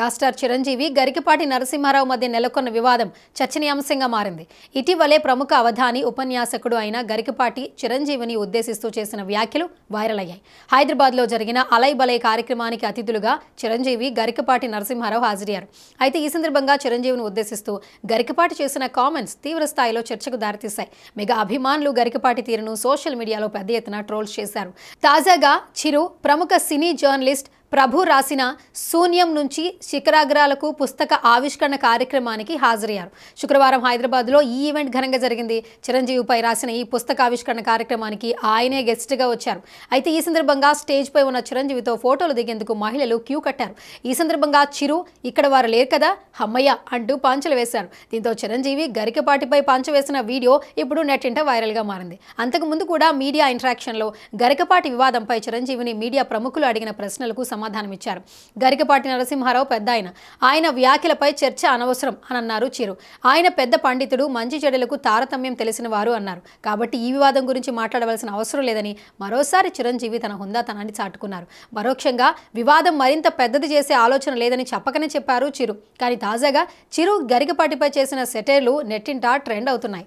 రాస్టార్ చిరంజీవి గరికపాటి నరసింహారావు మధ్య నెలకొన్న వివాదం చర్చనీయాంశంగా మారింది ఇటీవలే ప్రముఖ అవధాని ఉపన్యాసకుడు అయిన గరికపాటి చిరంజీవిని ఉద్దేశిస్తూ చేసిన వ్యాఖ్యలు వైరల్ అయ్యాయి హైదరాబాద్ లో జరిగిన అలై బలై కార్యక్రమానికి అతిథులుగా చిరంజీవి గరికపాటి నరసింహారావు హాజరయ్యారు అయితే ఈ సందర్భంగా చిరంజీవిని ఉద్దేశిస్తూ గరికపాటి చేసిన కామెంట్స్ తీవ్ర స్థాయిలో చర్చకు దారితీశాయి మెగా అభిమానులు గరికపాటి తీరును సోషల్ మీడియాలో పెద్ద ఎత్తున ట్రోల్స్ చేశారు తాజాగా చిరు ప్రముఖ సినీ జర్నలిస్ట్ ప్రభు రాసిన శూన్యం నుంచి శిఖరాగ్రాలకు పుస్తక ఆవిష్కరణ కార్యక్రమానికి హాజరయ్యారు శుక్రవారం హైదరాబాద్లో ఈ ఈవెంట్ ఘనంగా జరిగింది చిరంజీవిపై రాసిన ఈ పుస్తక ఆవిష్కరణ కార్యక్రమానికి ఆయనే గెస్ట్గా వచ్చారు అయితే ఈ సందర్భంగా స్టేజ్పై ఉన్న చిరంజీవితో ఫోటోలు దిగేందుకు మహిళలు క్యూ కట్టారు ఈ సందర్భంగా చిరు ఇక్కడ వారు లేరు కదా హమ్మయ్య అంటూ పాంచలు వేశారు దీంతో చిరంజీవి గరికపాటిపై పాంచ వేసిన వీడియో ఇప్పుడు నెట్టింట వైరల్గా మారింది అంతకుముందు కూడా మీడియా ఇంటరాక్షన్లో గరికపాటి వివాదంపై చిరంజీవిని మీడియా ప్రముఖులు అడిగిన ప్రశ్నలకు సమాధానమిచ్చారు గరికపాటి నరసింహారావు పెద్ద ఆయన ఆయన వ్యాఖ్యలపై చర్చ అనవసరం అని అన్నారు చిరు ఆయన పెద్ద పండితుడు మంచి చెడులకు తారతమ్యం తెలిసిన వారు అన్నారు కాబట్టి ఈ వివాదం గురించి మాట్లాడవలసిన అవసరం లేదని మరోసారి చిరంజీవి తన హుందాతనాన్ని చాటుకున్నారు పరోక్షంగా వివాదం మరింత పెద్దది చేసే ఆలోచన లేదని చెప్పకనే చెప్పారు చిరు కానీ తాజాగా చిరు గరికపాటిపై చేసిన సెటైర్లు నెట్టింటా ట్రెండ్ అవుతున్నాయి